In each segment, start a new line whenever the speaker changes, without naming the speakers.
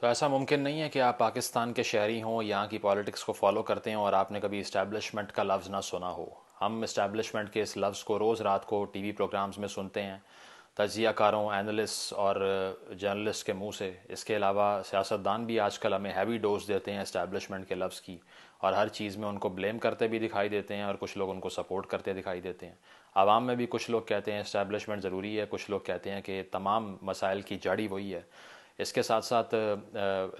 तो ऐसा मुमकिन नहीं है कि आप पाकिस्तान के शहरी हों यहाँ की पॉलिटिक्स को फॉलो करते हैं और आपने कभी इस्टेब्लिशमेंट का लफ्ज़ ना सुना हो हम इस्टेब्लिशमेंट के इस लफ्ज़ को रोज़ रात को टी वी प्रोग्राम्स में सुनते हैं तजियाकारों एनालिस्ट और जर्नलिस्ट के मुंह से इसके अलावा सियासतदान भी आजकल हमें हैवी डोज देते हैं इस्टेब्लिशमेंट के लफ्ज़ की और हर चीज़ में उनको ब्लेम करते भी दिखाई देते हैं और कुछ लोग उनको सपोर्ट करते दिखाई देते हैं आवाम में भी कुछ लोग कहते हैं इस्टेब्लिशमेंट ज़रूरी है कुछ लोग कहते हैं कि तमाम मसाइल की जड़ी वही है इसके साथ साथ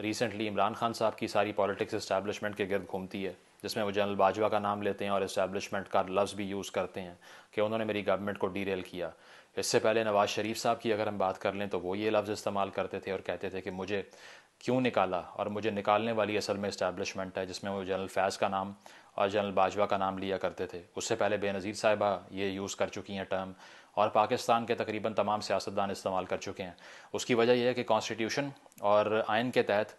रिसेंटली इमरान खान साहब की सारी पॉलिटिक्स इस्टेब्लिशमेंट के गिरद घूमती है जिसमें वो जनरल बाजवा का नाम लेते हैं और इस्टेब्लिशमेंट का लफ्ज़ भी यूज़ करते हैं कि उन्होंने मेरी गवर्नमेंट को डीरेल किया इससे पहले नवाज़ शरीफ साहब की अगर हम बात कर लें तो वो ये लफ्ज़ इस्तेमाल करते थे और कहते थे कि मुझे क्यों निकाला और मुझे निकालने वाली असल में इस्टेबलिशमेंट है जिसमें वो जनरल फैज़ का नाम और जनरल बाजवा का नाम लिया करते थे उससे पहले बेनज़ीर साहिबा ये यूज़ कर चुकी हैं टर्म और पाकिस्तान के तकरीबन तमाम सियासतदान इस्तेमाल कर चुके हैं उसकी वजह यह है कि कॉन्स्टिट्यूशन और आयन के तहत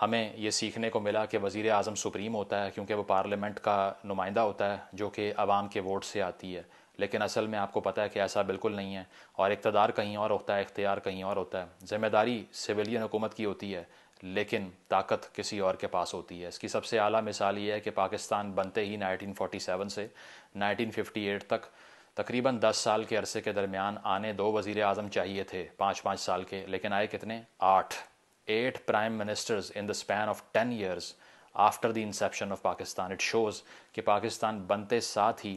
हमें ये सीखने को मिला कि वज़ी अजम सुप्रीम होता है क्योंकि वो पार्लियामेंट का नुमाइंदा होता है जो कि आवाम के वोट से आती है लेकिन असल में आपको पता है कि ऐसा बिल्कुल नहीं है और इकतदार कहीं और होता है इख्तियार कहीं और होता है ज़िम्मेदारी सिविलियन हुकूमत की होती है लेकिन ताकत किसी और के पास होती है इसकी सबसे आला मिसाल ये है कि पाकिस्तान बनते ही 1947 से 1958 तक तकरीबन 10 साल के अरसे के दरमियान आने दो वज़ी अजम चाहिए थे पाँच पाँच साल के लेकिन आए कितने आठ eight prime ministers in the span of ten years after the inception of Pakistan it shows कि पाकिस्तान बनते साथ ही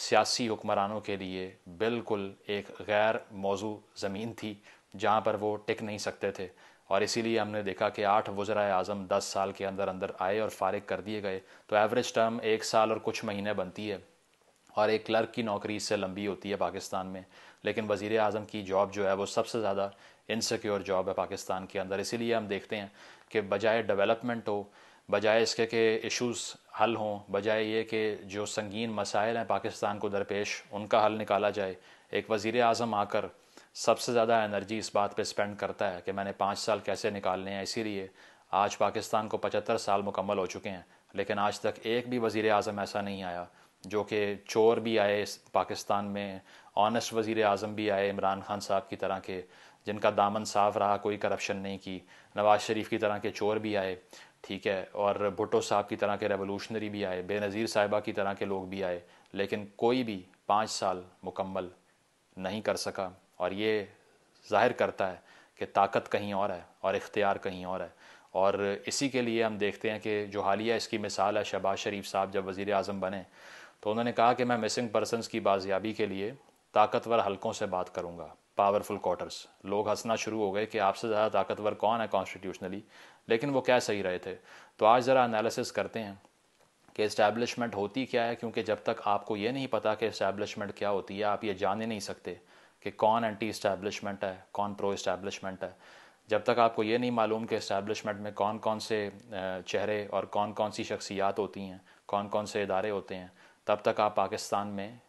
सियासी हुक्मरानों के लिए बिल्कुल एक गैर मौजू ज़मीन थी जहाँ पर वो टिक नहीं सकते थे और इसीलिए हमने देखा कि आठ वज़्रा अज़म दस साल के अंदर अंदर आए और फारिग कर दिए गए तो एवरेज टर्म एक साल और कुछ महीने बनती है और एक क्लर्क की नौकरी इससे लंबी होती है पाकिस्तान में लेकिन वज़ी अजम की जॉब जो है वो सबसे ज़्यादा इनसिक्योर जॉब है पाकिस्तान के अंदर इसीलिए हम देखते हैं कि बजाय डेवलपमेंट हो बजाय इसके कि इश्यूज़ हल हों बजाय ये कि जो संगीन मसाइल हैं पाकिस्तान को दरपेश उनका हल निकाला जाए एक वज़ी अजम आकर सबसे ज़्यादा एनर्जी इस बात पर स्पेंड करता है कि मैंने पाँच साल कैसे निकालने हैं इसीलिए आज पाकिस्तान को पचहत्तर साल मुकम्मल हो चुके हैं लेकिन आज तक एक भी वज़ी अजम ऐसा नहीं आया जो कि चोर भी आए पाकिस्तान में ऑनेस्ट वज़ी अजम भी आए इमरान खान साहब की तरह के जिनका दामन साफ रहा कोई करप्शन नहीं की नवाज़ शरीफ की तरह के चोर भी आए ठीक है और भुटो साहब की तरह के रेवोल्यूशनरी भी आए बेनज़ीर साहिबा की तरह के लोग भी आए लेकिन कोई भी पाँच साल मुकम्मल नहीं कर सका और ये जाहिर करता है कि ताकत कहीं और है और इख्तियार कहीं और है और इसी के लिए हम देखते हैं कि जो हालिया इसकी मिसाल है शहबाज शरीफ साहब जब वज़ी अजम बने तो उन्होंने कहा कि मैं मिसिंग पर्सनस की बाजियाबी के लिए ताकतवर हलकों से बात करूँगा पावरफुल क्वार्टर्स लोग हंसना शुरू हो गए कि आपसे ज़्यादा ताकतवर कौन है कॉन्स्टिट्यूशनली लेकिन वो क्या सही रहे थे तो आज ज़रा एनालिसिस करते हैं कि इस्टेब्लिशमेंट होती क्या है क्योंकि जब तक आपको ये नहीं पता कि इस्टेब्लिशमेंट क्या होती है आप ये जान ही नहीं सकते कि कौन एंटी इस्टेब्लिशमेंट है कौन प्रो इस्टेब्लिशमेंट है जब तक आपको ये नहीं मालूम कि इस्टेब्लिशमेंट में कौन कौन से चेहरे और कौन कौन सी शख्सियात होती हैं कौन कौन से इदारे होते हैं तब तक आप पाकिस्तान में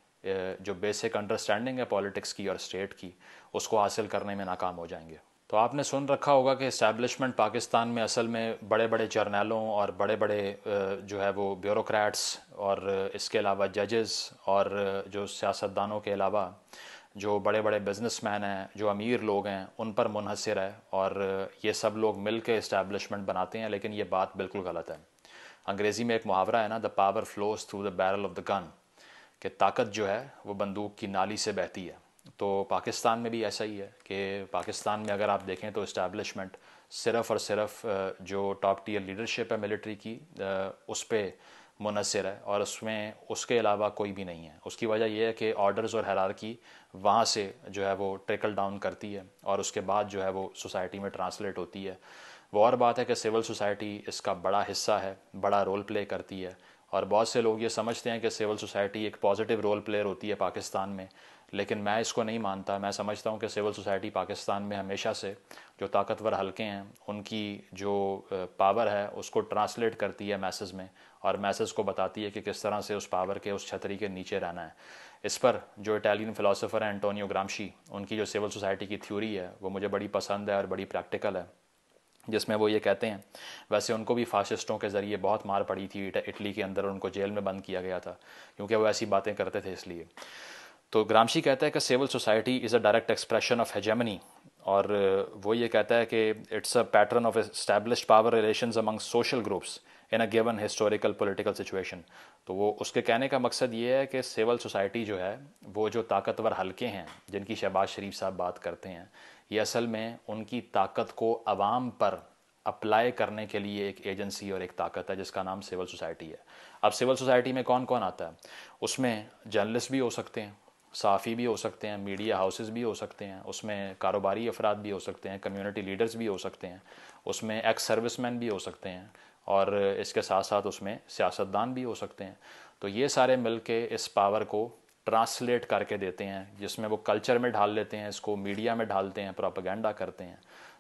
जो बेसिक अंडरस्टैंडिंग है पॉलिटिक्स की और स्टेट की उसको हासिल करने में नाकाम हो जाएंगे तो आपने सुन रखा होगा कि इस्टेब्लिशमेंट पाकिस्तान में असल में बड़े बड़े जर्नलों और बड़े बड़े जो है वो ब्यूरोक्रेट्स और इसके अलावा जजेस और जो सियासतदानों के अलावा जो बड़े बड़े बिजनेसमैन हैं जो अमीर लोग हैं उन पर मुनहसर है और ये सब लोग मिल के इस्टेब्लिशमेंट बनाते हैं लेकिन ये बात बिल्कुल गलत है अंग्रेज़ी में एक मुहावरा है ना the power flows through the barrel of the gun कि ताकत जो है वो बंदूक की नाली से बहती है तो पाकिस्तान में भी ऐसा ही है कि पाकिस्तान में अगर आप देखें तो इस्टेबलिशमेंट सिर्फ़ और सिर्फ जो टॉप टीयर लीडरशिप है मिलिट्री की उस पर मुनसर है और उसमें उसके अलावा कोई भी नहीं है उसकी वजह यह है कि ऑर्डर्स और हैरारकी वहाँ से जो है वो ट्रिकल डाउन करती है और उसके बाद जो है वो सोसाइटी में ट्रांसलेट होती है वो और बात है कि सिविल सोसाइटी इसका बड़ा हिस्सा है बड़ा रोल प्ले करती है और बहुत से लोग ये समझते हैं कि सिविल सोसाइटी एक पॉजिटिव रोल प्लेयर होती है पाकिस्तान में लेकिन मैं इसको नहीं मानता मैं समझता हूँ कि सिविल सोसाइटी पाकिस्तान में हमेशा से जो ताकतवर हलके हैं उनकी जो पावर है उसको ट्रांसलेट करती है मैसेज में और मैसेज को बताती है कि किस तरह से उस पावर के उस छतरी के नीचे रहना है इस पर जो इटालियन फ़िलासफ़र हैं एंटोनियो ग्रामशी उनकी जो सिविल सोसाइटी की थ्योरी है वो मुझे बड़ी पसंद है और बड़ी प्रैक्टिकल है जिसमें वो ये कहते हैं वैसे उनको भी फासिस्टों के ज़रिए बहुत मार पड़ी थी इटली के अंदर उनको जेल में बंद किया गया था क्योंकि वो ऐसी बातें करते थे इसलिए तो ग्रामशी कहता है कि civil society is a direct expression of hegemony और वो ये कहता है कि it's a pattern of establish power relation among social groups in a given historical political situation तो वो उसके कहने का मकसद ये है कि सिविल सोसाइटी जो है वो जो ताकतवर हल्के हैं जिनकी शहबाज शरीफ साहब बात करते हैं ये असल में उनकी ताकत को आवाम पर अप्लाई करने के लिए एक एजेंसी और एक ताकत है जिसका नाम सिविल सोसाइटी है अब सिविल सोसाइटी में कौन कौन आता है उसमें जर्नलिस्ट भी हो सकते हैं साफ़ी भी हो सकते हैं मीडिया हाउसेस भी हो सकते हैं उसमें कारोबारी अफराद भी हो सकते हैं कम्युनिटी लीडर्स भी हो सकते हैं उसमें एक्स सर्विसमैन भी हो सकते हैं और इसके साथ साथ उसमें सियासतदान भी हो सकते हैं तो ये सारे मिल के इस पावर को ट्रांसलेट करके देते हैं जिसमें वो कल्चर में ढाल लेते हैं इसको मीडिया में ढालते हैं प्रोपागेंडा करते हैं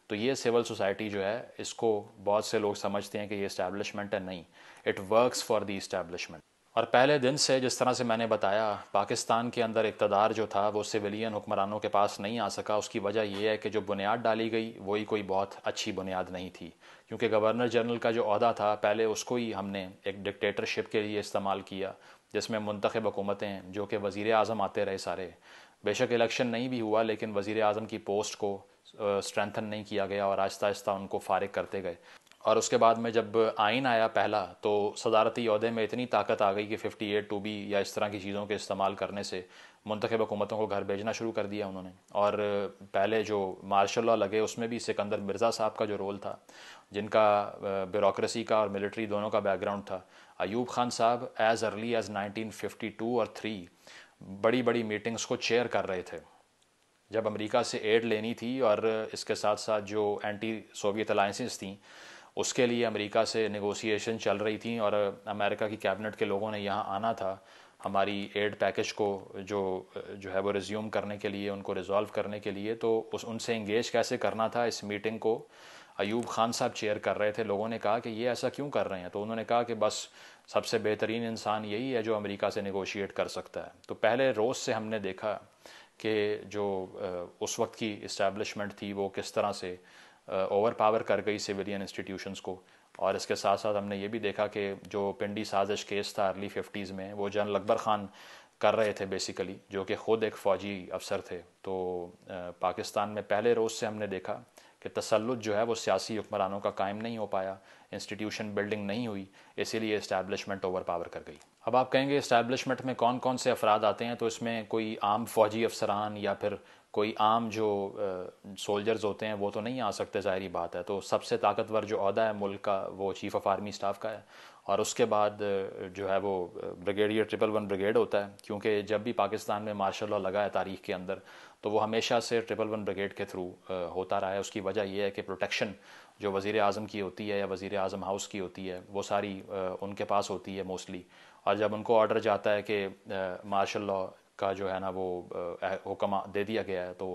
तो ये सिविल सोसाइटी जो है इसको बहुत से लोग समझते हैं कि ये इस्टेब्लिशमेंट है नहीं it works for the establishment और पहले दिन से जिस तरह से मैंने बताया पाकिस्तान के अंदर इकतदार जो था वो सिविलियन हुक्मरानों के पास नहीं आ सका उसकी वजह यह है कि जो बुनियाद डाली गई वही कोई बहुत अच्छी बुनियाद नहीं थी क्योंकि गवर्नर जनरल का जो अहदा था पहले उसको ही हमने एक डिक्टेटरशिप के लिए इस्तेमाल किया जिसमें मुंतखब हुकूमतें जो कि वज़ी अजम आते रहे सारे बेशक इलेक्शन नहीं भी हुआ लेकिन वज़ी अजम की पोस्ट को स्ट्रेंथन नहीं किया गया और आहिस्ता आहिस्ता उनको फारिग करते गए और उसके बाद में जब आइन आया पहला तो सदारती अहदे में इतनी ताकत आ गई कि फ़िफ्टी एट टू बी या इस तरह की चीज़ों के इस्तेमाल करने से मंतखब हुकूमतों को घर भेजना शुरू कर दिया उन्होंने और पहले जो मार्शल लॉ लगे उसमें भी सिकंदर मिर्ज़ा साहब का जो रोल था जिनका ब्यूरोसी का और मिलिट्री दोनों का बैकग्राउंड था अयूब खान साहब as early as nineteen fifty two और थ्री बड़ी बड़ी मीटिंग्स को चेयर कर रहे थे जब अमेरिका से एड लेनी थी और इसके साथ साथ जो एंटी सोवियत अलाइंसिस थी उसके लिए अमेरिका से नेगोशिएशन चल रही थी और अमेरिका की कैबिनेट के लोगों ने यहाँ आना था हमारी एड पैकेज को जो जो है वो रिज्यूम करने के लिए उनको रिजॉल्व करने के लिए तो उस उनसे इंगेज कैसे करना था इस मीटिंग को अयूब खान साहब चेयर कर रहे थे लोगों ने कहा कि ये ऐसा क्यों कर रहे हैं तो उन्होंने कहा कि बस सबसे बेहतरीन इंसान यही है जो अमेरिका से नेगोशिएट कर सकता है तो पहले रोज़ से हमने देखा कि जो उस वक्त की इस्टेब्लिशमेंट थी वो किस तरह से ओवर पावर कर गई सिविलियन इंस्टीट्यूशंस को और इसके साथ साथ हमने ये भी देखा कि जो पिंडी साजिश केस था अर्ली फिफ्टीज़ में वो जनरल अकबर ख़ान कर रहे थे बेसिकली जो कि ख़ुद एक फ़ौजी अफसर थे तो पाकिस्तान में पहले रोज़ से हमने देखा कि तसलुत जो है वो सियासी हुक्मरानों का कायम नहीं हो पाया इंस्टीट्यूशन बिल्डिंग नहीं हुई इसीलिए इस्टेबलिशमेंट ओवर पावर कर गई अब आप कहेंगे इस्टेबलिशमेंट में कौन कौन से अफराद आते हैं तो इसमें कोई आम फौजी अफसरान या फिर कोई आम जो सोल्जर्स होते हैं वो तो नहीं आ सकते ज़ाहरी बात है तो सबसे ताकतवर जो अहदा है मुल्क का वो चीफ़ ऑफ आर्मी स्टाफ का है और उसके बाद जो है वो ब्रिगेडियर ट्रिपल वन ब्रिगेड होता है क्योंकि जब भी पाकिस्तान में मार्शल लॉ लगा है तारीख के अंदर तो वो हमेशा से ट्रिपल वन ब्रिगेड के थ्रू होता रहा है उसकी वजह यह है कि प्रोटेक्शन जो वज़ी अजम की होती है या वज़ी अजम हाउस की होती है वो सारी उनके पास होती है मोस्टली और जब उनको ऑर्डर जाता है कि मार्शल लॉ का जो है ना वो हुक्म दे दिया गया है तो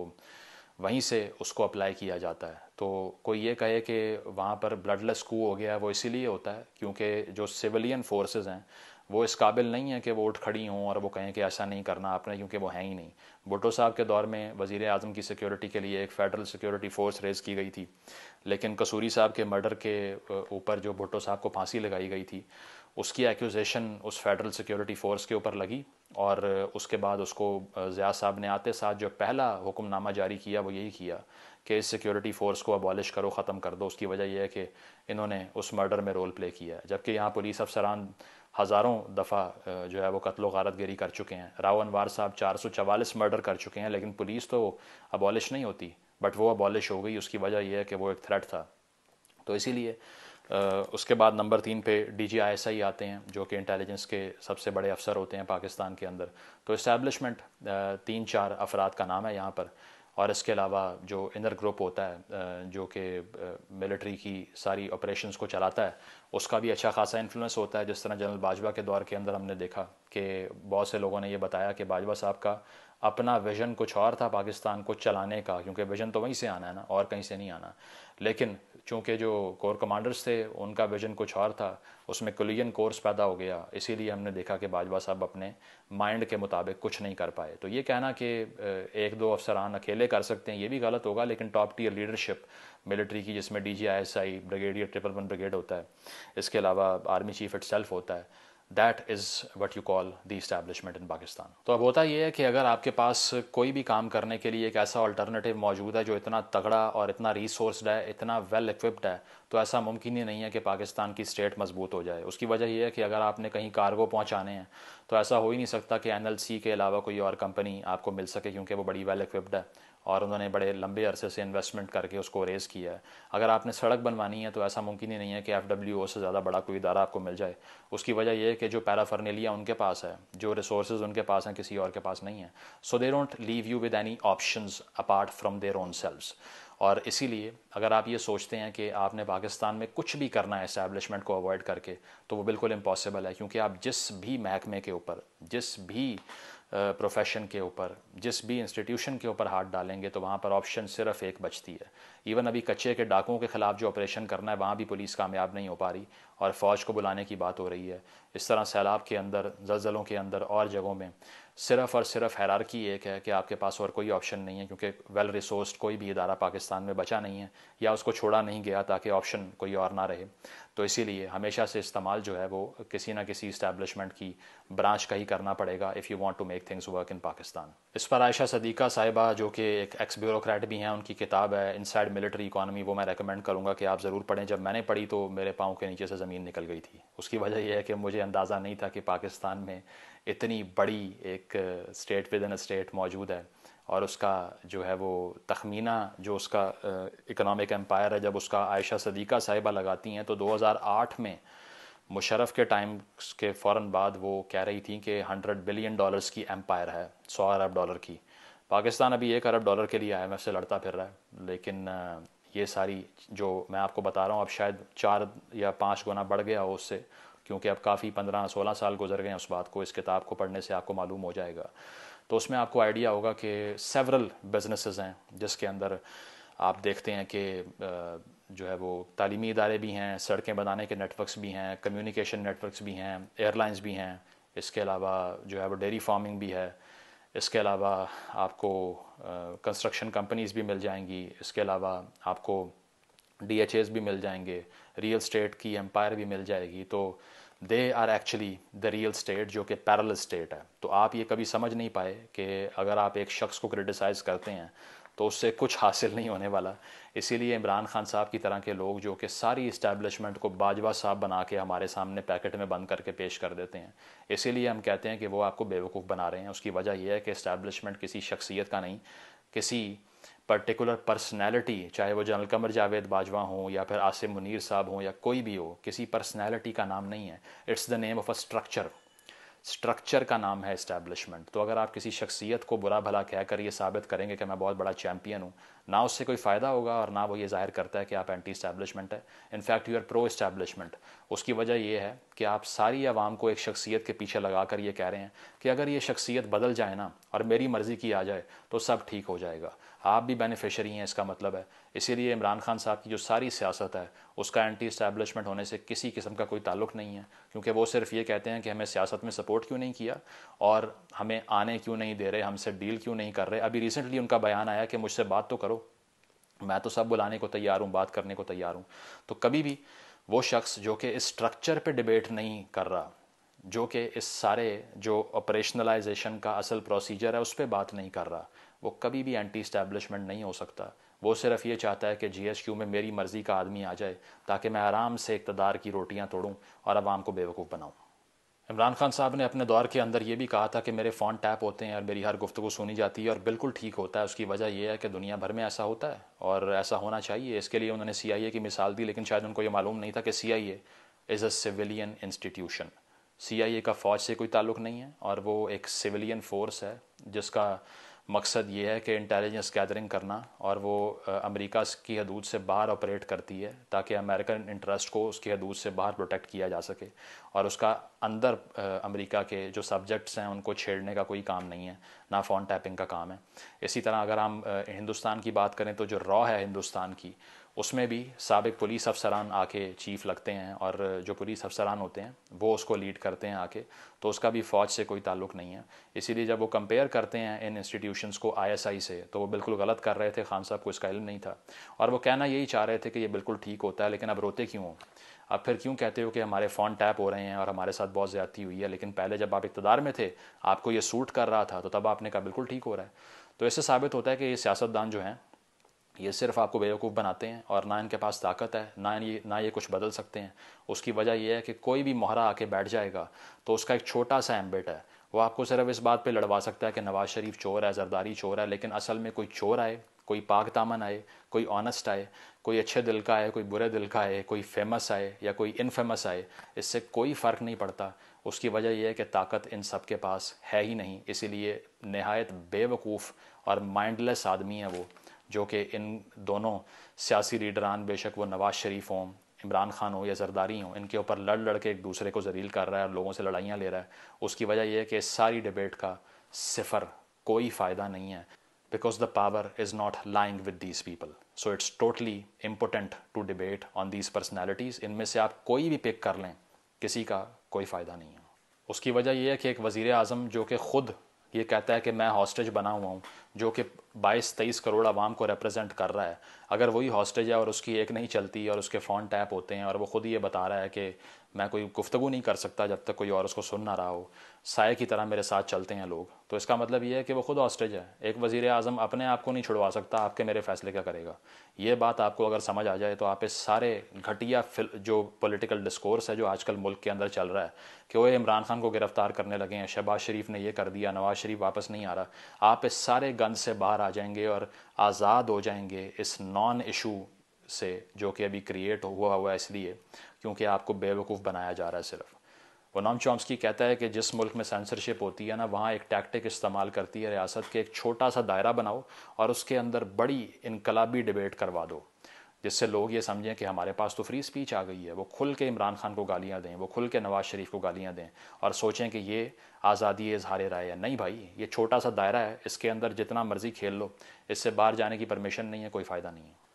वहीं से उसको अप्लाई किया जाता है तो कोई ये कहे कि वहाँ पर ब्लडलेस कू हो गया है वो इसीलिए होता है क्योंकि जो सिविलियन फोर्सेस हैं वो इस काबिल नहीं है कि वो उठ खड़ी हों और वो कहें कि ऐसा नहीं करना आपने क्योंकि वो हैं ही नहीं भुटो साहब के दौर में वज़ी अजम की सिक्योरिटी के लिए एक फ़ेडरल सिक्योरिटी फ़ोर्स रेज़ की गई थी लेकिन कसूरी साहब के मर्डर के ऊपर जो भुटो साहब को फांसी लगाई गई थी उसकी एक्यूज़ेशन उस फेडरल सिक्योरिटी फ़ोर्स के ऊपर लगी और उसके बाद उसको ज़िया साहब ने आते साथ जो पहला हुक्मनामा जारी किया वो यही किया कि इस सिक्योरिटी फ़ोर्स को अबॉलिश करो ख़त्म कर दो उसकी वजह यह है कि इन्होंने उस मर्डर में रोल प्ले किया है जबकि यहाँ पुलिस अफसरान हज़ारों दफ़ा जो है वो कत्ल गारतगरी कर चुके हैं राव अनवार साहब चार सौ चवालीस मर्डर कर चुके हैं लेकिन पुलिस तो अबॉलिश नहीं होती बट वो अबॉलिश हो गई उसकी वजह यह है कि वो एक थ्रेट था तो इसीलिए उसके बाद नंबर तीन पे डी जी आई एस आई आते हैं जो कि इंटेलिजेंस के सबसे बड़े अफसर होते हैं पाकिस्तान के अंदर तो इस्टेबलिशमेंट तीन चार अफराद का नाम है यहाँ पर और इसके अलावा जो इनर ग्रुप होता है जो कि मिलिट्री की सारी ऑपरेशंस को चलाता है उसका भी अच्छा खासा इन्फ्लुएंस होता है जिस तरह जनरल बाजवा के दौर के अंदर हमने देखा कि बहुत से लोगों ने ये बताया कि बाजवा साहब का अपना विजन कुछ और था पाकिस्तान को चलाने का क्योंकि विजन तो वहीं से आना है ना और कहीं से नहीं आना लेकिन चूँकि जो कोर कमांडर्स थे उनका विजन कुछ और था उसमें कुलियन कोर्स पैदा हो गया इसीलिए हमने देखा कि बाजवा साहब अपने माइंड के मुताबिक कुछ नहीं कर पाए तो ये कहना कि एक दो अफसरान अकेले कर सकते हैं ये भी गलत होगा लेकिन टॉप टीयर लीडरशिप मिलिट्री की जिसमें D G I S I brigadier triple one brigade होता है इसके अलावा आर्मी चीफ इट होता है that is what you call the establishment in Pakistan तो अब होता यह है कि अगर आपके पास कोई भी काम करने के लिए एक ऐसा अल्टरनेटिव मौजूद है जो इतना तगड़ा और इतना रिसोर्सड है इतना वेल well इक्विप्ड है तो ऐसा मुमकिन ही नहीं है कि पाकिस्तान की स्टेट मजबूत हो जाए उसकी वजह यह है कि अगर आपने कहीं कार्गो पहुँचाने हैं तो ऐसा हो ही नहीं सकता कि एन एल सी के अलावा कोई और कंपनी आपको मिल सके क्योंकि वो बड़ी वेल well इक्विप्ड है और उन्होंने बड़े लंबे अरसे से इन्वेस्टमेंट करके उसको रेज़ किया है अगर आपने सड़क बनवानी है तो ऐसा मुमकिन ही नहीं है कि एफ डब्ल्यू ओ से ज़्यादा बड़ा कोई इदारा आपको मिल जाए उसकी वजह यह है कि जो पैराफर्नेलिया उनके पास है जो रिसोर्स उनके पास हैं किसी और के पास नहीं है so they don't leave you with any option apart from their own selves और इसीलिए अगर आप ये सोचते हैं कि आपने पाकिस्तान में कुछ भी करना है इस्टेब्लिशमेंट को अवॉइड करके तो वो बिल्कुल इम्पॉसिबल है क्योंकि आप जिस भी महकमे के ऊपर जिस भी प्रोफेशन के ऊपर जिस भी इंस्टीट्यूशन के ऊपर हाथ डालेंगे तो वहाँ पर ऑप्शन सिर्फ एक बचती है इवन अभी कच्चे के डाकुओं के ख़िलाफ़ जो ऑपरेशन करना है वहाँ भी पुलिस कामयाब नहीं हो पा रही और फ़ौज को बुलाने की बात हो रही है इस तरह सैलाब के अंदर जलजलों के अंदर और जगहों में सिर्फ और सिर्फ हैरारकी एक है कि आपके पास और कोई ऑप्शन नहीं है क्योंकि वेल रिसोर्स कोई भी इदारा पाकिस्तान में बचा नहीं है या उसको छोड़ा नहीं गया ताकि ऑप्शन कोई और ना रहे तो इसीलिए हमेशा से इस्तेमाल जो है वो किसी ना किसी इस्टेब्लिशमेंट की ब्रांच का ही करना पड़ेगा if you want to make things work in Pakistan इस पर आयशा सदीक़ा साहिबा जो कि एक एक्स ब्यूरोक्रेट भी हैं उनकी किताब है इनसाइड मिलिट्री इकानमी वो मैं रेकमेंड करूँगा कि आप ज़रूर पढ़ें जब मैंने पढ़ी तो मेरे पाँव के नीचे से ज़मीन निकल गई थी उसकी वजह यह है कि मुझे अंदाज़ा नहीं था कि पाकिस्तान में इतनी बड़ी एक स्टेट विद इन स्टेट मौजूद है और उसका जो है वो तखमीना जो उसका इकनॉमिक एम्पायर है जब उसका आयशा सदीक़ा साहिबा लगाती हैं तो 2008 में मुशरफ के टाइम के फ़ौर बाद वो कह रही थी कि 100 बिलियन डॉलर्स की एम्पायर है सौ अरब डॉलर की पाकिस्तान अभी एक अरब डॉलर के लिए आई से लड़ता फिर रहा है लेकिन ये सारी जो मैं आपको बता रहा हूँ अब शायद चार या पाँच गुना बढ़ गया हो उससे क्योंकि अब काफ़ी पंद्रह सोलह साल गुजर गए हैं उस बात को इस किताब को पढ़ने से आपको मालूम हो जाएगा तो उसमें आपको आइडिया होगा कि सेवरल बिजनेसेस हैं जिसके अंदर आप देखते हैं कि जो है वो तालीमी इदारे भी हैं सड़कें बनाने के नेटवर्क्स भी हैं कम्युनिकेशन नेटवर्क्स भी हैं एयरलाइंस भी हैं इसके अलावा जो है वो डेयरी फार्मिंग भी है इसके अलावा आपको कंस्ट्रक्शन कंपनीज भी मिल जाएंगी इसके अलावा आपको डी भी मिल जाएंगे रियल स्टेट की एम्पायर भी मिल जाएगी तो they are actually the real state जो कि पैरल स्टेट है तो आप ये कभी समझ नहीं पाए कि अगर आप एक शख्स को क्रिटिसाइज़ करते हैं तो उससे कुछ हासिल नहीं होने वाला इसीलिए इमरान खान साहब की तरह के लोग जो कि सारी इस्टेबलिशमेंट को बाजवा साहब बना के हमारे सामने पैकेट में बंद करके पेश कर देते हैं इसीलिए हम कहते हैं कि वो आपको बेवकूफ़ बना रहे हैं उसकी वजह यह है कि इस्टेब्लिशमेंट किसी शख्सियत का नहीं किसी पर्टिकुलर पर्सनैलिटी चाहे वो जनरल कमर जावेद बाजवा हों या फिर आसिम मुनीर साहब हों या कोई भी हो किसी पर्सनैलिटी का नाम नहीं है it's the name of a structure structure का नाम है इस्टेब्लिशमेंट तो अगर आप किसी शख्सियत को बुरा भला कहकर ये साबित करेंगे कि मैं बहुत बड़ा चैम्पियन हूँ ना उससे कोई फ़ायदा होगा और ना वो ये जाहिर करता है कि आप एंटी इस्टेब्लिशमेंट है in fact you are pro establishment उसकी वजह यह है कि आप सारी आवाम को एक शख्सियत के पीछे लगा कर ये कह रहे हैं कि अगर ये शख्सियत बदल जाए ना और मेरी मर्ज़ी की आ जाए तो सब ठीक हो जाएगा आप भी बेनिफिशरी हैं इसका मतलब है इसीलिए इमरान खान साहब की जो सारी सियासत है उसका एंटी इस्टेब्लिशमेंट होने से किसी किस्म का कोई ताल्लुक नहीं है क्योंकि वो सिर्फ ये कहते हैं कि हमें सियासत में सपोर्ट क्यों नहीं किया और हमें आने क्यों नहीं दे रहे हमसे डील क्यों नहीं कर रहे अभी रिसेंटली उनका बयान आया कि मुझसे बात तो करो मैं तो सब बुलाने को तैयार हूँ बात करने को तैयार हूँ तो कभी भी वो शख्स जो कि इस स्ट्रक्चर पे डिबेट नहीं कर रहा जो कि इस सारे जो ऑपरेशनलाइजेशन का असल प्रोसीजर है उस पर बात नहीं कर रहा वो कभी भी एंटी इस्टेब्लिशमेंट नहीं हो सकता वो सिर्फ ये चाहता है कि जी क्यू में मेरी मर्ज़ी का आदमी आ जाए ताकि मैं आराम से इकतदार की रोटियां तोड़ूं और आवाम को बेवकूफ़ बनाऊं इमरान खान साहब ने अपने दौर के अंदर ये भी कहा था कि मेरे फ़ोन टैप होते हैं और मेरी हर गुफ्तु सुनी जाती है और बिल्कुल ठीक होता है उसकी वजह यह है कि दुनिया भर में ऐसा होता है और ऐसा होना चाहिए इसके लिए उन्होंने सी की मिसाल दी लेकिन शायद उनको ये मालूम नहीं था कि C I A is a civilian institution C I A का फ़ौज से कोई ताल्लुक़ नहीं है और वो एक सिविलियन फोर्स है जिसका मकसद ये है कि इंटेलिजेंस गैदरिंग करना और वो अमेरिका की हदूद से बाहर ऑपरेट करती है ताकि अमेरिकन इंटरेस्ट को उसकी हदूद से बाहर प्रोटेक्ट किया जा सके और उसका अंदर अमेरिका के जो सब्जेक्ट्स हैं उनको छेड़ने का कोई काम नहीं है ना फ़ोन टैपिंग का काम है इसी तरह अगर हम हिंदुस्तान की बात करें तो जो रॉ है हिंदुस्तान की उसमें भी सबक पुलिस अफसरान आके चीफ लगते हैं और जो पुलिस अफसरान होते हैं वो उसको लीड करते हैं आके तो उसका भी फ़ौज से कोई ताल्लुक नहीं है इसीलिए जब वो कंपेयर करते हैं इन इंस्टीट्यूशंस को आईएसआई से तो वो बिल्कुल गलत कर रहे थे खान साहब को इसका इल्म नहीं था और वो कहना यही चाह रहे थे कि ये बिल्कुल ठीक होता है लेकिन अब रोते क्यों हो अब फिर क्यों कहते हो कि हमारे फ़ोन टैप हो रहे हैं और हमारे साथ बहुत ज़्यादती हुई है लेकिन पहले जब आप इकतदार में थे आपको ये सूट कर रहा था तो तब आपने कहा बिल्कुल ठीक हो रहा है तो इससे साबित होता है कि ये सियासतदान जो हैं ये सिर्फ आपको बेवकूफ़ बनाते हैं और ना इनके पास ताकत है ना ये ना ये कुछ बदल सकते हैं उसकी वजह यह है कि कोई भी मोहरा आके बैठ जाएगा तो उसका एक छोटा सा एम्बिट है वो आपको सिर्फ इस बात पे लड़वा सकता है कि नवाज़ शरीफ चोर है जरदारी चोर है लेकिन असल में कोई चोर आए कोई पाक दामन आए कोई ऑनेस्ट आए कोई अच्छे दिल का आए कोई बुरे दिल का आए कोई फेमस आए या कोई इनफेमस आए इससे कोई फ़र्क नहीं पड़ता उसकी वजह यह है कि ताकत इन सब के पास है ही नहीं इसीलिए नहायत बेवकूफ़ और माइंडलेस आदमी है वो जो कि इन दोनों सियासी लीडरान बेशक वो नवाज़ शरीफ हों इमरान खान हो या जरदारी हों इनके ऊपर लड़ लड़ के एक दूसरे को जलील कर रहा है और लोगों से लड़ाइयाँ ले रहा है उसकी वजह यह है कि इस सारी डिबेट का सिफर कोई फ़ायदा नहीं है because the power is not lying with these people so it's totally important to debate on these personalities इनमें से आप कोई भी पिक कर लें किसी का कोई फ़ायदा नहीं है उसकी वजह यह है कि एक वज़ी अजम जो कि ख़ुद ये कहता है कि मैं हॉस्टेज बना हुआ हूँ जो कि बाईस तेईस करोड़ आवाम को रिप्रेजेंट कर रहा है अगर वही हॉस्टेज है और उसकी एक नहीं चलती और उसके फ़ोन टैप होते हैं और वो ख़ुद ये बता रहा है कि मैं कोई गुफ्तगु नहीं कर सकता जब तक कोई और उसको सुन ना रहा हो साय की तरह मेरे साथ चलते हैं लोग तो इसका मतलब ये है कि वो खुद ऑस्ट्रेज है एक वजीर अजम अपने आप को नहीं छुड़वा सकता आपके मेरे फैसले क्या करेगा ये बात आपको अगर समझ आ जाए तो आप इस सारे घटिया जो पोलिटिकल डिस्कोर्स है जो आजकल मुल्क के अंदर चल रहा है कि वो इमरान खान को गिरफ्तार करने लगे हैं शहबाज शरीफ ने ये कर दिया नवाज शरीफ वापस नहीं आ रहा आप इस सारे गंद से बाहर आ जाएंगे और आज़ाद हो जाएंगे इस नॉन इशू से जो कि अभी क्रिएट हुआ हुआ है इसलिए क्योंकि आपको बेवकूफ़ बनाया जा रहा है सिर्फ नाम चॉम्सकी कहता है कि जिस मुल्क में सेंसरशिप होती है ना वहाँ एक टैक्टिक इस्तेमाल करती है रियासत के एक छोटा सा दायरा बनाओ और उसके अंदर बड़ी इनकलाबी डिबेट करवा दो जिससे लोग ये समझें कि हमारे पास तो फ्री स्पीच आ गई है वो खुल के इमरान खान को गालियाँ दें वो खुल के नवाज़ शरीफ को गालियाँ दें और सोचें कि ये आज़ादी इजहार राय है नहीं भाई ये छोटा सा दायरा है इसके अंदर जितना मर्ज़ी खेल लो इससे बाहर जाने की परमिशन नहीं है कोई फ़ायदा नहीं है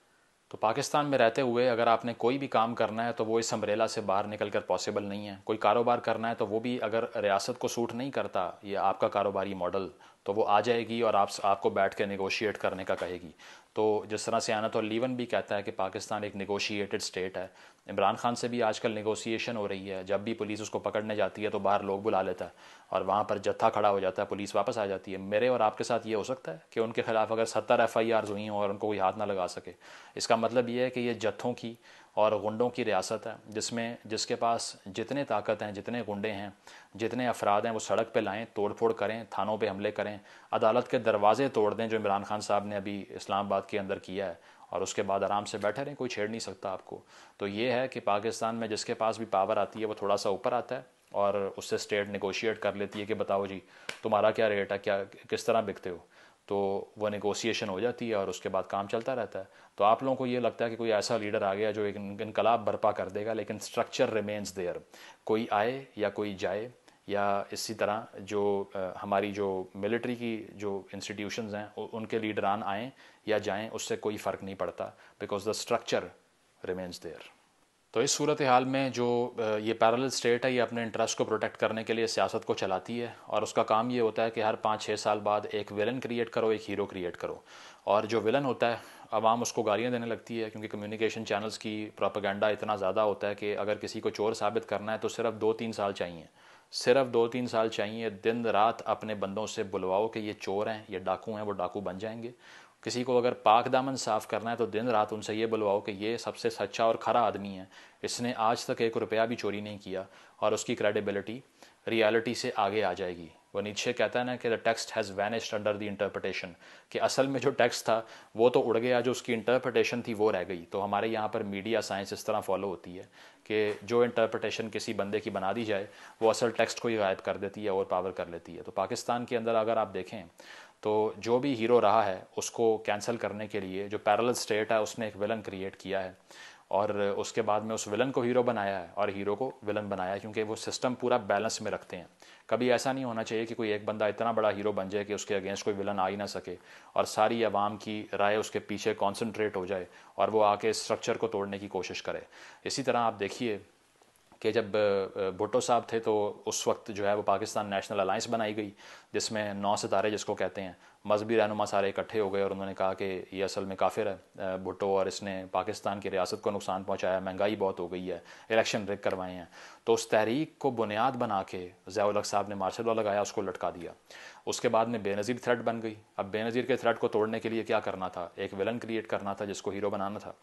तो पाकिस्तान में रहते हुए अगर आपने कोई भी काम करना है तो वो इस अम्बरेला से बाहर निकल कर पॉसिबल नहीं है कोई कारोबार करना है तो वो भी अगर रियासत को सूट नहीं करता ये आपका कारोबारी मॉडल तो वो आ जाएगी और आप आपको बैठ कर निगोशिएट करने का कहेगी तो जिस तरह से आना तो लीवन भी कहता है कि पाकिस्तान एक निगोशिएटेड स्टेट है इमरान खान से भी आजकल निगोसिएशन हो रही है जब भी पुलिस उसको पकड़ने जाती है तो बाहर लोग बुला लेता है और वहाँ पर जत्था खड़ा हो जाता है पुलिस वापस आ जाती है मेरे और आपके साथ ये हो सकता है कि उनके खिलाफ अगर सत्तर एफ आई आर हुई हों और उनको कोई हाथ ना लगा सके इसका मतलब ये है कि ये जत्थों की और गुंडों की रियासत है जिसमें जिसके पास जितने ताकत हैं जितने गुंडे हैं जितने अफराद हैं वो सड़क लाएँ तोड़ तोड़फोड़ करें थानों पर हमले करें अदालत के दरवाजे तोड़ दें जो इमरान खान साहब ने अभी इस्लामाबाद के अंदर किया है और उसके बाद आराम से बैठे रहें कोई छेड़ नहीं सकता आपको तो ये है कि पाकिस्तान में जिसके पास भी पावर आती है वो थोड़ा सा ऊपर आता है और उससे स्टेट नगोशिएट कर लेती है कि बताओ जी तुम्हारा क्या रेट है क्या किस तरह बिकते हो तो वो नगोशिएशन हो जाती है और उसके बाद काम चलता रहता है तो आप लोगों को ये लगता है कि कोई ऐसा लीडर आ गया जो एक इनकलाब बर्पा कर देगा लेकिन स्ट्रक्चर रिमेन्स देयर कोई आए या कोई जाए या इसी तरह जो हमारी जो मिलिट्री की जो इंस्टीट्यूशंस हैं उनके लीडरान आएँ या जाएँ उससे कोई फ़र्क नहीं पड़ता because the structure remains there तो इस सूरत हाल में जो ये पैरल स्टेट है ये अपने इंटरेस्ट को प्रोटेक्ट करने के लिए सियासत को चलाती है और उसका काम ये होता है कि हर पाँच छः साल बाद एक विलन क्रिएट करो एक हीरो क्रिएट करो और जो विलन होता है आवाम उसको गालियाँ देने लगती है क्योंकि कम्युनिकेशन चैनल्स की प्रोपागेंडा इतना ज़्यादा होता है कि अगर किसी को चोर साबित करना है तो सिर्फ दो तीन साल चाहिए सिर्फ दो तीन साल चाहिए दिन रात अपने बंदों से बुलवाओ कि ये चोर हैं ये डाकू हैं वो डाकू बन जाएंगे किसी को अगर पाक दामन साफ करना है तो दिन रात उनसे ये बुलवाओ कि ये सबसे सच्चा और खरा आदमी है इसने आज तक एक रुपया भी चोरी नहीं किया और उसकी क्रेडिबिलिटी रियलिटी से आगे आ जाएगी नीचे कहता है ना कि the text has vanished under the interpretation कि असल में जो टेक्स्ट था वो तो उड़ गया जो उसकी इंटरप्रटेशन थी वो रह गई तो हमारे यहाँ पर मीडिया साइंस इस तरह फॉलो होती है कि जो इंटरप्रटेशन किसी बंदे की बना दी जाए वो असल टेक्स्ट को ही गायब कर देती है और पावर कर लेती है तो पाकिस्तान के अंदर अगर आप देखें तो जो भी हीरो रहा है उसको कैंसिल करने के लिए जो पैरल स्टेट है उसने एक विलन क्रिएट किया है और उसके बाद में उस विलन को हीरो बनाया है और हीरो को विलन बनाया है क्योंकि वो सिस्टम पूरा बैलेंस में रखते हैं कभी ऐसा नहीं होना चाहिए कि कोई एक बंदा इतना बड़ा हीरो बन जाए कि उसके अगेंस्ट कोई विलन आ ही ना सके और सारी आवाम की राय उसके पीछे कॉन्सनट्रेट हो जाए और वो आके स्ट्रक्चर को तोड़ने की कोशिश करे इसी तरह आप देखिए कि जब भुट्टो साहब थे तो उस वक्त जो है वो पाकिस्तान नेशनल अलाइंस बनाई गई जिसमें नौ सितारे जिसको कहते हैं मजहबी रहनुमा सारे इकट्ठे हो गए और उन्होंने कहा कि ये असल में काफिर है भुट्टो और इसने पाकिस्तान की रियासत को नुकसान पहुँचाया महंगाई बहुत हो गई है इलेक्शन रिक करवाए हैं तो उस तहरीक को बुनियाद बना के जयाल साहब ने मार्शल लॉ लगाया उसको लटका दिया उसके बाद में बेनज़ीर थ्रेड बन गई अब बेनज़ीर के थ्रेड को तोड़ने के लिए क्या करना था एक विलन क्रिएट करना था जिसको हीरो बनाना था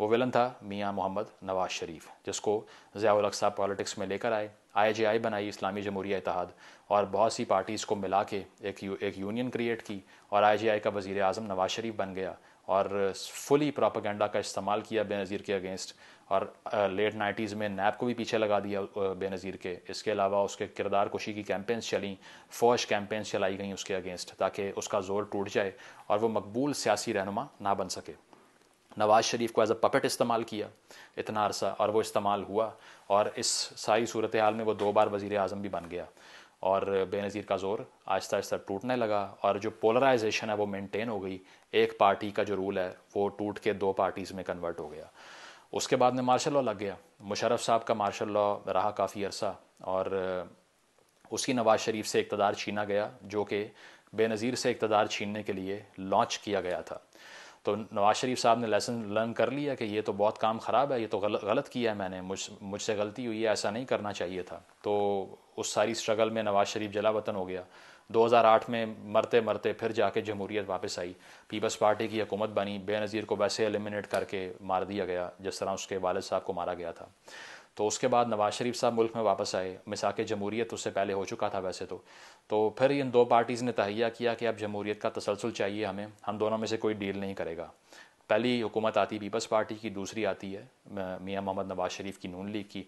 वो विलन था मियाँ मोहम्मद नवाज शरीफ जिसको ज़ियाल साहब पॉलिटिक्स में लेकर आए आई जे आई बनाई इस्लामी जमहूरी इतिहाद और बहुत सी पार्टीज़ को मिला के एक यू, एक यूनियन क्रिएट की और आई जे आई का वज़ी अजम नवाज शरीफ बन गया और फुली प्रोपागेंडा का इस्तेमाल किया बेनज़ीर के अगेंस्ट और लेट नाइन्टीज़ में नैप को भी पीछे लगा दिया बेनज़ीर के इसके अलावा उसके किरदार कुशी की कैंपेंस चली फौज कैंपेंस चलाई गई उसके अगेंस्ट ताकि उसका जोर टूट जाए और वो मकबूल सियासी रहनुमा ना बन सके नवाज़ शरीफ को एज अ पपेट इस्तेमाल किया इतना अरसा और वो इस्तेमाल हुआ और इस सारी सूरत हाल में वो दो बार वज़ी अजम भी बन गया और बेनज़ीर का ज़ोर आहिस्ता आहिस्ता टूटने लगा और जो पोलराइजेशन है वो मेंटेन हो गई एक पार्टी का जो रूल है वो टूट के दो पार्टीज़ में कन्वर्ट हो गया उसके बाद में मार्शल लॉ लग गया मुशरफ साहब का मार्शल लॉ रहा काफ़ी अरसा और उसकी नवाज़ शरीफ से इकतदार छीना गया जो कि बेनज़ीर से इकतदार छीनने के लिए लॉन्च किया गया था तो नवाज़ शरीफ साहब ने लेसन लर्न कर लिया कि ये तो बहुत काम ख़राब है ये तो गलत गलत किया है मैंने मुझ मुझसे गलती हुई है ऐसा नहीं करना चाहिए था तो उस सारी स्ट्रगल में नवाज़ शरीफ जला वतन हो गया 2008 में मरते मरते फिर जाके जमहूरियत वापस आई पीपल्स पार्टी की हुकूमत बनी बेनज़ीर को वैसे एलिमिनेट करके मार दिया गया जिस तरह उसके वालद साहब को मारा गया था तो उसके बाद नवाज शरीफ साहब मुल्क में वापस आए मिसाक जमहूरीत उससे पहले हो चुका था वैसे तो तो फिर इन दो पार्टीज़ ने तहैया किया कि अब जमहूरीत का तसलसल चाहिए हमें हम दोनों में से कोई डील नहीं करेगा पहली हुकूमत आती पीपल्स पार्टी की दूसरी आती है मियाँ मोहम्मद नवाज शरीफ की नून लीग की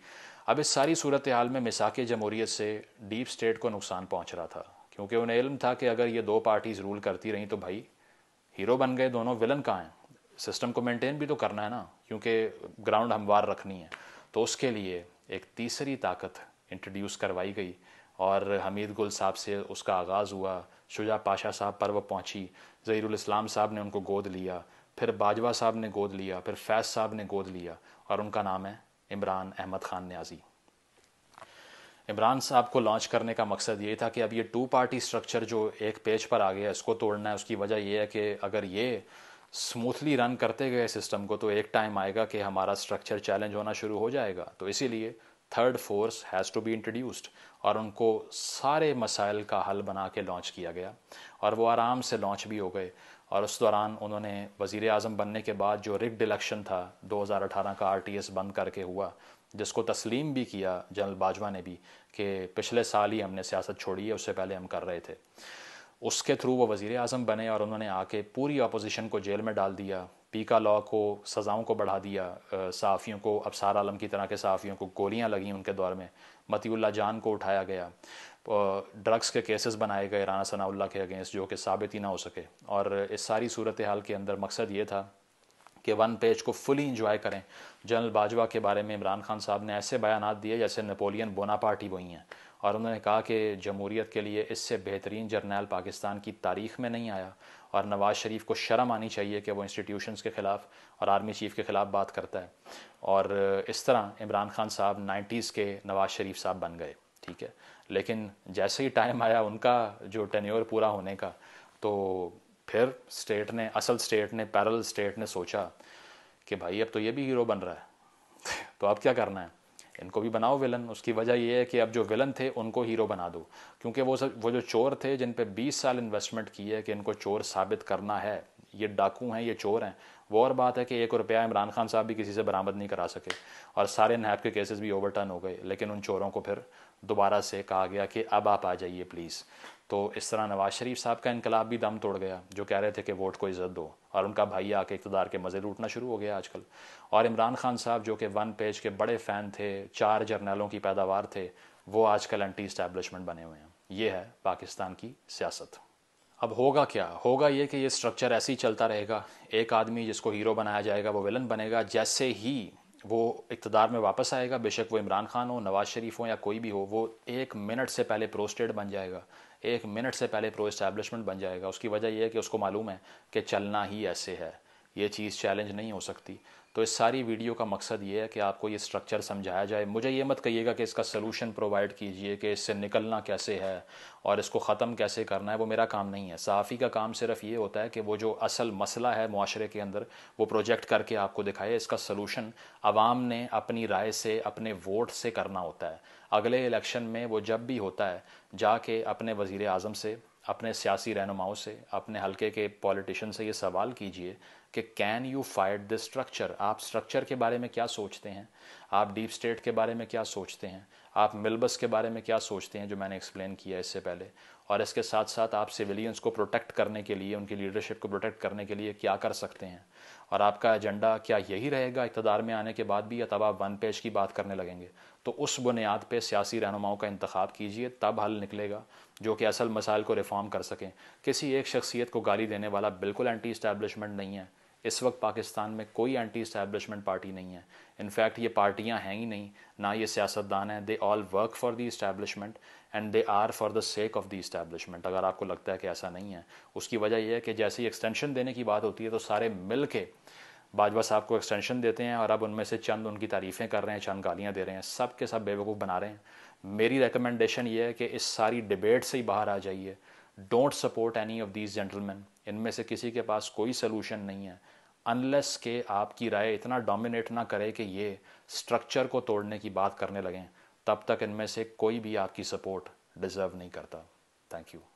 अब इस सारी सूरत हाल में मिसाक जमहूरीत से डीप स्टेट को नुकसान पहुँच रहा था क्योंकि उन्हें इल्म था कि अगर ये दो पार्टीज़ रूल करती रहीं तो भाई हीरो बन गए दोनों विलन कहाँ हैं सिस्टम को मेंटेन भी तो करना है ना क्योंकि ग्राउंड हमवार रखनी है तो उसके लिए एक तीसरी ताकत इंट्रोड्यूस करवाई गई और हमीद गुल साहब से उसका आगाज़ हुआ शुजा पाशा साहब पर वह पहुँची इस्लाम साहब ने उनको गोद लिया फिर बाजवा साहब ने गोद लिया फिर फैज़ साहब ने गोद लिया और उनका नाम है इमरान अहमद ख़ान न्याजी इमरान साहब को लॉन्च करने का मकसद ये था कि अब ये टू पार्टी स्ट्रक्चर जो एक पेज पर आ गया है उसको तोड़ना है उसकी वजह यह है कि अगर ये स्मूथली रन करते गए सिस्टम को तो एक टाइम आएगा कि हमारा स्ट्रक्चर चैलेंज होना शुरू हो जाएगा तो इसीलिए third force has to be introduced और उनको सारे मसाइल का हल बना के लॉन्च किया गया और वो आराम से लॉन्च भी हो गए और उस दौरान उन्होंने वज़ी अजम बनने के बाद जो रिग्ड इलेक्शन था 2018 का आर बंद करके हुआ जिसको तस्लीम भी किया जनरल बाजवा ने भी कि पिछले साल ही हमने सियासत छोड़ी है उससे पहले हम कर रहे थे उसके थ्रू वो वज़ी अजम बने और उन्होंने आके पूरी अपोजिशन को जेल में डाल दिया पीका लॉ को सज़ाओं को बढ़ा दिया सहाफ़ियों को अबसार आलम की तरह के सहाफ़ियों को गोलियां लगी उनके दौर में मतीउल्ला जान को उठाया गया ड्रग्स के केसेस बनाए गए राना सनाउल्ला के अगेंस्ट जो कि साबित ही ना हो सके और इस सारी सूरत हाल के अंदर मकसद ये था के वन पेज को फुली इंजॉय करें जनरल बाजवा के बारे में इमरान खान साहब ने ऐसे बयान दिए जैसे नेपोलियन बोना पार्टी वही हैं और उन्होंने कहा कि जमूरीत के लिए इससे बेहतरीन जर्नैल पाकिस्तान की तारीख में नहीं आया और नवाज़ शरीफ को शर्म आनी चाहिए कि वो इंस्टीट्यूशन के ख़िलाफ़ और आर्मी चीफ़ के ख़िलाफ़ बात करता है और इस तरह इमरान खान साहब नाइन्टीज़ के नवाज़ शरीफ साहब बन गए ठीक है लेकिन जैसे ही टाइम आया उनका जो टेन्योर पूरा होने का तो फिर स्टेट ने असल स्टेट ने पैरल स्टेट ने सोचा कि भाई अब तो ये भी हीरो बन रहा है तो अब क्या करना है इनको भी बनाओ विलन उसकी वजह ये है कि अब जो विलन थे उनको हीरो बना दो क्योंकि वो सब वो जो चोर थे जिन पे 20 साल इन्वेस्टमेंट की है कि इनको चोर साबित करना है ये डाकू हैं ये चोर हैं वो और बात है कि एक रुपया इमरान खान साहब भी किसी से बरामद नहीं करा सके और सारे नैब के केसेस भी ओवरटर्न हो गए लेकिन उन चोरों को फिर दोबारा से कहा गया कि अब आप आ जाइए प्लीज़ तो इस तरह नवाज शरीफ साहब का इनकलाब भी दम तोड़ गया जो कह रहे थे कि वोट को इज़्ज़त दो और उनका भाई आके इकतदार के मज़े लूटना शुरू हो गया आजकल और इमरान खान साहब जो कि वन पेज के बड़े फ़ैन थे चार जर्नलों की पैदावार थे वो आजकल एंटी इस्टेबलिशमेंट बने हुए हैं ये है पाकिस्तान की सियासत अब होगा क्या होगा ये कि ये स्ट्रक्चर ऐसे ही चलता रहेगा एक आदमी जिसको हीरो बनाया जाएगा वो विलन बनेगा जैसे ही वो इकतदार में वापस आएगा बेशक वो इमरान खान हो नवाज़ शरीफ हो या कोई भी हो वो एक मिनट से पहले प्रोस्टेड बन जाएगा एक मिनट से पहले प्रो इस्टेब्लिशमेंट बन जाएगा उसकी वजह यह है कि उसको मालूम है कि चलना ही ऐसे है ये चीज़ चैलेंज नहीं हो सकती तो इस सारी वीडियो का मकसद ये है कि आपको ये स्ट्रक्चर समझाया जाए मुझे ये मत कहिएगा कि इसका सलूशन प्रोवाइड कीजिए कि इससे निकलना कैसे है और इसको ख़त्म कैसे करना है वो मेरा काम नहीं है सहाफ़ी का काम सिर्फ ये होता है कि वो जो असल मसला है माशरे के अंदर वो प्रोजेक्ट करके आपको दिखाए इसका सलूशन आवाम ने अपनी राय से अपने वोट से करना होता है अगले इलेक्शन में वो जब भी होता है जाके अपने वज़ी अजम से अपने सियासी रहनुमाओं से अपने हलके के पॉलिटिशन से ये सवाल कीजिए कि can you fight this structure आप स्ट्रक्चर के बारे में क्या सोचते हैं आप डीप स्टेट के बारे में क्या सोचते हैं आप मिलबस के बारे में क्या सोचते हैं जो मैंने एक्सप्लेन किया इससे पहले और इसके साथ साथ आप सिविलियंस को प्रोटेक्ट करने के लिए उनकी लीडरशिप को प्रोटेक्ट करने के लिए क्या कर सकते हैं और आपका एजेंडा क्या यही रहेगा इकतदार में आने के बाद भी या तब आप वन पेज की बात करने लगेंगे तो उस बुनियाद पर सियासी रहनुमाओं का इंतखब कीजिए तब हल निकलेगा जो कि असल मसाइल को रिफॉर्म कर सकें किसी एक शख्सियत को गाली देने वाला बिल्कुल एंटी इस्टेबलिशमेंट नहीं है इस वक्त पाकिस्तान में कोई एंटी इस्टेबलिशमेंट पार्टी नहीं है इनफैक्ट ये पार्टियाँ हैं ही नहीं ना ये सियासतदान हैं they all work for the establishment and they are for the sake of the establishment अगर आपको लगता है कि ऐसा नहीं है उसकी वजह यह है कि जैसे ही एक्सटेंशन देने की बात होती है तो सारे मिल के बाजवा साहब को एक्सटेंशन देते हैं और अब उनमें से चंद उनकी तारीफ़ें कर रहे हैं चंद गालियाँ दे रहे हैं सब के सब बेवकूफ़ बना रहे हैं मेरी रिकमेंडेशन ये है कि इस सारी डिबेट से ही बाहर आ जाइए don't support any of these gentleman इनमें से किसी के पास कोई सलूशन नहीं है अनलेस के आपकी राय इतना डोमिनेट ना करे कि ये स्ट्रक्चर को तोड़ने की बात करने लगें तब तक इनमें से कोई भी आपकी सपोर्ट डिज़र्व नहीं करता थैंक यू